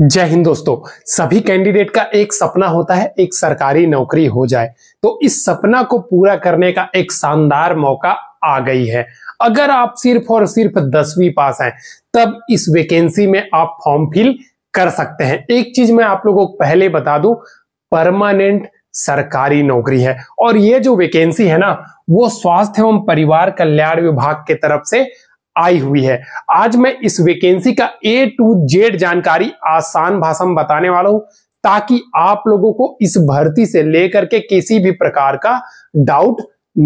जय हिंद दोस्तों सभी कैंडिडेट का एक सपना होता है एक सरकारी नौकरी हो जाए तो इस सपना को पूरा करने का एक शानदार मौका आ गई है अगर आप सिर्फ और सिर्फ दसवीं पास हैं तब इस वैकेंसी में आप फॉर्म फिल कर सकते हैं एक चीज मैं आप लोगों को पहले बता दूं परमानेंट सरकारी नौकरी है और ये जो वैकेंसी है ना वो स्वास्थ्य एवं परिवार कल्याण विभाग के तरफ से आई हुई है आज मैं इस वैकेंसी का ए टू जेड जानकारी आसान भाषा में बताने वाला हूं ताकि आप लोगों को इस भर्ती से लेकर के किसी भी प्रकार का डाउट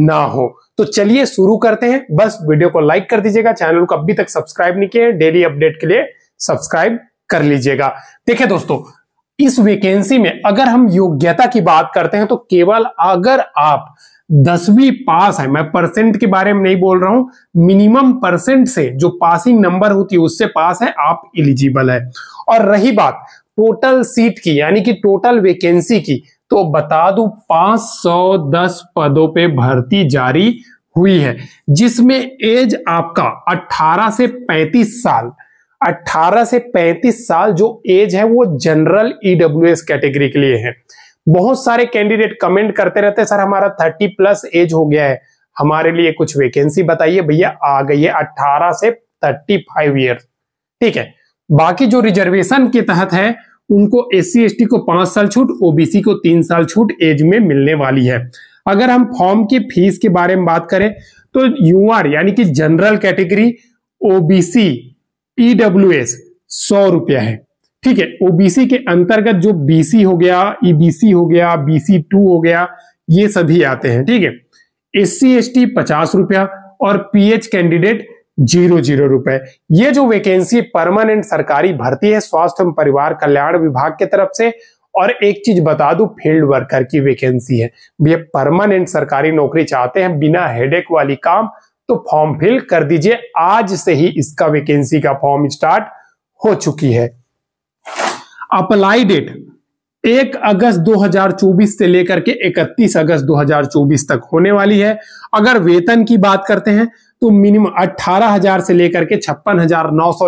ना हो तो चलिए शुरू करते हैं बस वीडियो को लाइक कर दीजिएगा चैनल को अभी तक सब्सक्राइब नहीं किया डेली अपडेट के लिए सब्सक्राइब कर लीजिएगा देखिए दोस्तों इस वैकेंसी में अगर हम योग्यता की बात करते हैं तो केवल अगर आप दसवीं पास है मैं परसेंट के बारे में नहीं बोल रहा हूं मिनिमम परसेंट से जो पासिंग नंबर होती है उससे पास है आप इलिजिबल है और रही बात टोटल सीट की यानी कि टोटल वैकेंसी की तो बता दू 510 पदों पे भर्ती जारी हुई है जिसमें एज आपका 18 से 35 साल 18 से 35 साल जो एज है वो जनरल ईडब्ल्यू कैटेगरी के लिए है बहुत सारे कैंडिडेट कमेंट करते रहते हैं सर हमारा 30 प्लस एज हो गया है हमारे लिए कुछ वैकेंसी बताइए भैया आ गई है 18 से 35 ईयर ठीक है बाकी जो रिजर्वेशन के तहत है उनको एस सी को पांच साल छूट ओबीसी को तीन साल छूट एज में मिलने वाली है अगर हम फॉर्म की फीस के बारे में बात करें तो यूआर यानी कि general category OBC EWS सौ रुपया है ठीक है ओबीसी के अंतर्गत जो बीसी हो गया ईबीसी e हो गया बीसी टू हो गया ये सभी आते हैं ठीक है एस सी एस टी पचास रुपया और पीएच कैंडिडेट जीरो जीरो रुपए ये जो वैकेंसी परमानेंट सरकारी भर्ती है स्वास्थ्य एवं परिवार कल्याण विभाग की तरफ से और एक चीज बता दू फील्ड वर्कर की वैकेंसी है भैया परमानेंट सरकारी नौकरी चाहते हैं बिना हेडेक वाली काम तो फॉर्म फिल कर दीजिए आज से ही इसका वैकेंसी का फॉर्म स्टार्ट हो चुकी है अप्लाई डेट एक अगस्त 2024 से लेकर के 31 अगस्त 2024 तक होने वाली है अगर वेतन की बात करते हैं तो मिनिमम 18,000 से लेकर के छप्पन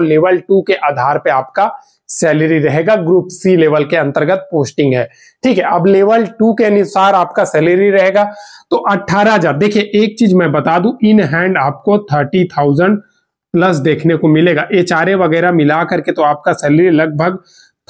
लेवल टू के आधार पर आपका सैलरी रहेगा ग्रुप सी लेवल के अंतर्गत पोस्टिंग है ठीक है अब लेवल टू के अनुसार आपका सैलरी रहेगा तो अट्ठारह हजार देखिए एक चीज मैं बता दूं इन हैंड आपको थर्टी थाउजेंड प्लस देखने को मिलेगा एच वगैरह मिला करके तो आपका सैलरी लगभग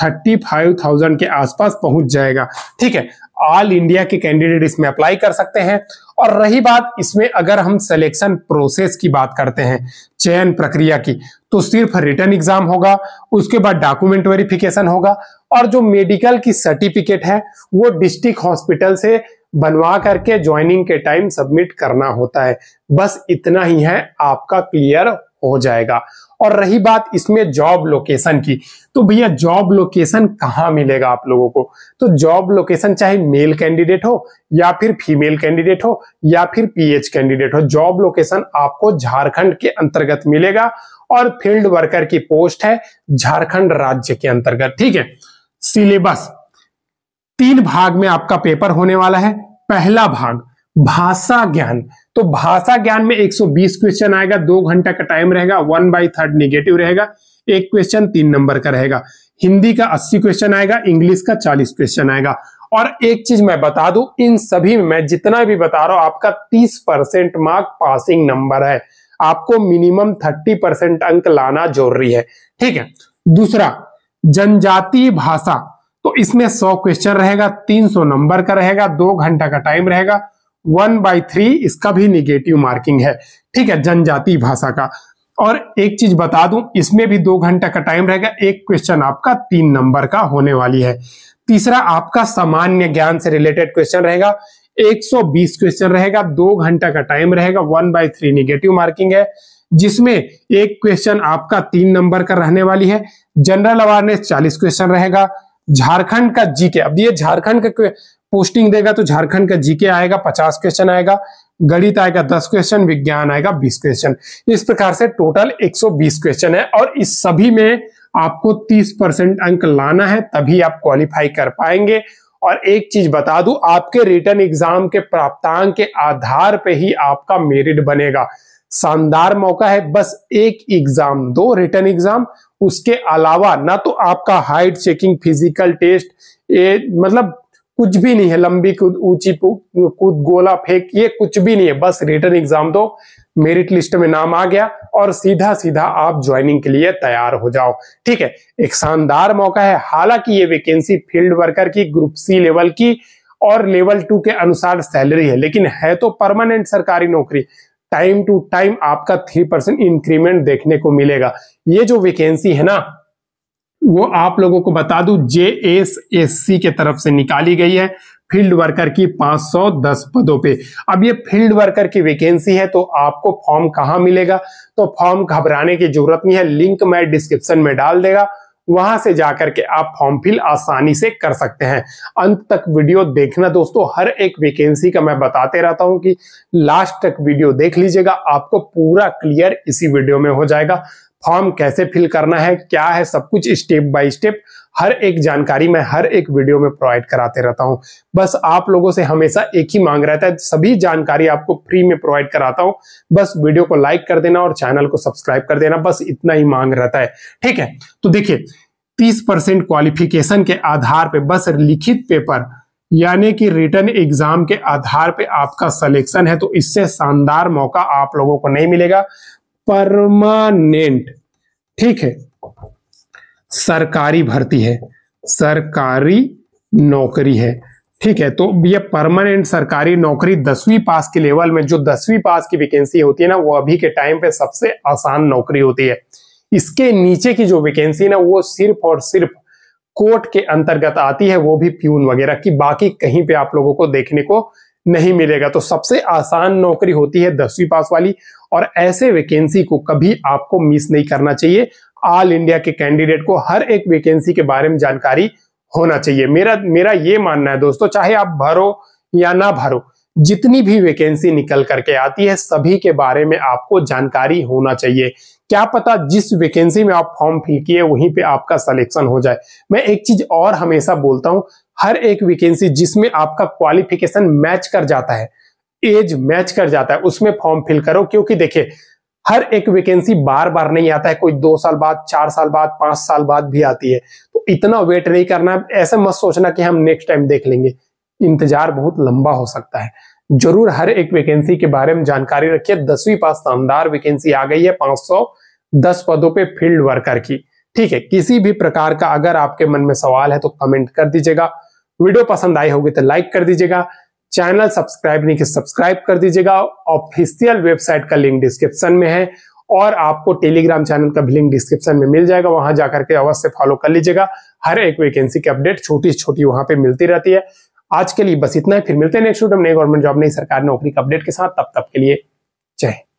थर्टी फाइव थाउजेंड के आसपास पहुंच जाएगा ठीक है ऑल इंडिया के कैंडिडेट इसमें अप्लाई कर सकते हैं और रही बात इसमें अगर हम सिलेक्शन प्रोसेस की बात करते हैं चयन प्रक्रिया की तो सिर्फ रिटर्न एग्जाम होगा उसके बाद डॉक्यूमेंट वेरिफिकेशन होगा और जो मेडिकल की सर्टिफिकेट है वो डिस्ट्रिक्ट हॉस्पिटल से बनवा करके ज्वाइनिंग के टाइम सबमिट करना होता है बस इतना ही है आपका क्लियर हो जाएगा और रही बात इसमें जॉब लोकेशन की तो भैया जॉब लोकेशन कहाँ मिलेगा आप लोगों को तो जॉब लोकेशन चाहे मेल कैंडिडेट हो या फिर फीमेल कैंडिडेट हो या फिर पीएच कैंडिडेट हो जॉब लोकेशन आपको झारखंड के अंतर्गत मिलेगा और फील्ड वर्कर की पोस्ट है झारखंड राज्य के अंतर्गत ठीक है सिलेबस तीन भाग में आपका पेपर होने वाला है पहला भाग भाषा ज्ञान तो भाषा ज्ञान में 120 क्वेश्चन आएगा दो घंटा का टाइम रहेगा वन बाई थर्ड निगेटिव रहेगा एक क्वेश्चन तीन नंबर का रहेगा हिंदी का 80 क्वेश्चन आएगा इंग्लिश का 40 क्वेश्चन आएगा और एक चीज मैं बता दूं इन सभी में मैं जितना भी बता रहा हूं आपका 30 परसेंट मार्क पासिंग नंबर है आपको मिनिमम 30 परसेंट अंक लाना जरूरी है ठीक है दूसरा जनजातीय भाषा तो इसमें सौ क्वेश्चन रहेगा तीन नंबर का रहेगा दो घंटा का टाइम रहेगा वन बाई थ्री इसका भी निगेटिव मार्किंग है ठीक है जनजाति भाषा का और एक चीज बता दूं इसमें भी दो घंटा का टाइम रहेगा एक क्वेश्चन आपका तीन नंबर का होने वाली है तीसरा आपका सामान्य ज्ञान से रिलेटेड क्वेश्चन रहेगा 120 क्वेश्चन रहेगा दो घंटा का टाइम रहेगा one by three negative marking है जिसमें एक क्वेश्चन आपका तीन नंबर का रहने वाली है जनरल अवेयरनेस चालीस क्वेश्चन रहेगा झारखंड का जीके अब ये झारखंड का पोस्टिंग देगा तो झारखंड का जीके आएगा पचास क्वेश्चन आएगा गणित आएगा दस क्वेश्चन विज्ञान आएगा बीस क्वेश्चन इस प्रकार से टोटल बीस क्वेश्चन है और इस सभी में आपको तीस परसेंट अंक लाना है तभी आप क्वालिफाई कर पाएंगे और एक चीज बता दूं आपके रिटर्न एग्जाम के प्राप्तांक के आधार पे ही आपका मेरिट बनेगा शानदार मौका है बस एक एग्जाम दो रिटर्न एग्जाम उसके अलावा ना तो आपका हाइट चेकिंग फिजिकल टेस्ट ए मतलब कुछ भी नहीं है लंबी कूद ऊंची कूद गोला फेंक ये कुछ भी नहीं है बस रिटर्न एग्जाम दो मेरिट लिस्ट में नाम आ गया और सीधा सीधा आप ज्वाइनिंग के लिए तैयार हो जाओ ठीक है एक शानदार मौका है हालांकि ये वैकेंसी फील्ड वर्कर की ग्रुप सी लेवल की और लेवल टू के अनुसार सैलरी है लेकिन है तो परमानेंट सरकारी नौकरी टाइम टू टाइम आपका थ्री परसेंट इंक्रीमेंट देखने को मिलेगा ये जो वैकेंसी है ना वो आप लोगों को बता दू जे एस एस सी के तरफ से निकाली गई है फील्ड वर्कर की 510 पदों पे अब ये फील्ड वर्कर की वैकेंसी है तो आपको फॉर्म कहाँ मिलेगा तो फॉर्म घबराने की जरूरत नहीं है लिंक मैं डिस्क्रिप्शन में डाल देगा वहां से जाकर के आप फॉर्म फिल आसानी से कर सकते हैं अंत तक वीडियो देखना दोस्तों हर एक वैकेंसी का मैं बताते रहता हूं कि लास्ट तक वीडियो देख लीजिएगा आपको पूरा क्लियर इसी वीडियो में हो जाएगा फॉर्म कैसे फिल करना है क्या है सब कुछ स्टेप बाय स्टेप हर एक जानकारी मैं हर एक वीडियो में प्रोवाइड कराते रहता हूं बस आप लोगों से हमेशा एक ही मांग रहता है सभी जानकारी आपको फ्री में प्रोवाइड कराता हूं बस वीडियो को लाइक कर देना और चैनल को सब्सक्राइब कर देना बस इतना ही मांग रहता है ठीक है तो देखिए तीस परसेंट क्वालिफिकेशन के आधार पर बस लिखित पेपर यानी कि रिटर्न एग्जाम के आधार पे आपका सिलेक्शन है तो इससे शानदार मौका आप लोगों को नहीं मिलेगा परमानेंट ठीक है सरकारी भर्ती है सरकारी नौकरी है ठीक है तो ये परमानेंट सरकारी नौकरी दसवीं पास के लेवल में जो दसवीं पास की वैकेंसी होती है ना वो अभी के टाइम पे सबसे आसान नौकरी होती है इसके नीचे की जो वैकेंसी ना वो सिर्फ और सिर्फ कोर्ट के अंतर्गत आती है वो भी प्यून वगैरह की बाकी कहीं पे आप लोगों को देखने को नहीं मिलेगा तो सबसे आसान नौकरी होती है दसवीं पास वाली और ऐसे वैकेंसी को कभी आपको मिस नहीं करना चाहिए ऑल इंडिया के कैंडिडेट को हर एक वैकेंसी के बारे में जानकारी होना चाहिए मेरा मेरा ये मानना है दोस्तों चाहे आप भरो या ना भरो जितनी भी वैकेंसी निकल करके आती है सभी के बारे में आपको जानकारी होना चाहिए क्या पता जिस वैकेंसी में आप फॉर्म फिल किए वहीं पे आपका सिलेक्शन हो जाए मैं एक चीज और हमेशा बोलता हूं हर एक वैकेंसी जिसमें आपका क्वालिफिकेशन मैच कर जाता है एज मैच कर जाता है उसमें फॉर्म फिल करो क्योंकि देखिये हर एक वैकेंसी बार बार नहीं आता है कोई दो साल बाद चार साल बाद पांच साल बाद भी आती है तो इतना वेट नहीं करना ऐसे मत सोचना कि हम नेक्स्ट टाइम देख लेंगे इंतजार बहुत लंबा हो सकता है जरूर हर एक वैकेंसी के बारे में जानकारी रखिए दसवीं पास शानदार वैकेंसी आ गई है 510 पदों पे फील्ड वर्कर की ठीक है किसी भी प्रकार का अगर आपके मन में सवाल है तो कमेंट कर दीजिएगा वीडियो पसंद आई होगी तो लाइक कर दीजिएगा चैनल सब्सक्राइब नहीं कि तो सब्सक्राइब कर दीजिएगा ऑफिशियल वेबसाइट का लिंक डिस्क्रिप्शन में है और आपको टेलीग्राम चैनल का भी लिंक डिस्क्रिप्शन में मिल जाएगा वहां जाकर के अवश्य फॉलो कर लीजिएगा हर एक वैकेंसी की अपडेट छोटी छोटी वहां पे मिलती रहती है आज के लिए बस इतना ही फिर मिलते हैं नेक्स्ट वीडियो नई गवर्नमेंट जॉब नई सरकार नौकरी के अपडेट के साथ तब तक के लिए जय